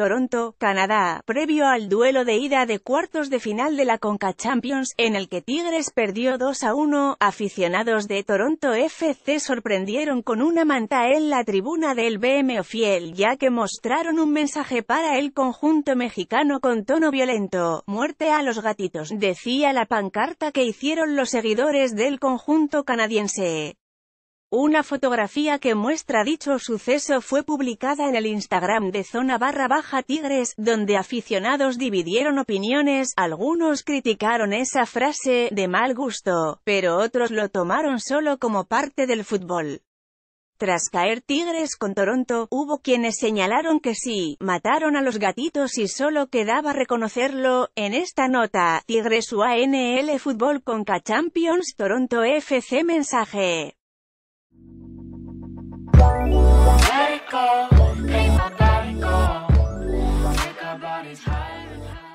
Toronto, Canadá, previo al duelo de ida de cuartos de final de la Conca Champions, en el que Tigres perdió 2 a 1, aficionados de Toronto FC sorprendieron con una manta en la tribuna del BMO Fiel, ya que mostraron un mensaje para el conjunto mexicano con tono violento, muerte a los gatitos, decía la pancarta que hicieron los seguidores del conjunto canadiense. Una fotografía que muestra dicho suceso fue publicada en el Instagram de Zona Barra Baja Tigres, donde aficionados dividieron opiniones, algunos criticaron esa frase, de mal gusto, pero otros lo tomaron solo como parte del fútbol. Tras caer Tigres con Toronto, hubo quienes señalaron que sí, mataron a los gatitos y solo quedaba reconocerlo, en esta nota, Tigres UANL Fútbol Conca Champions Toronto FC Mensaje. and higher.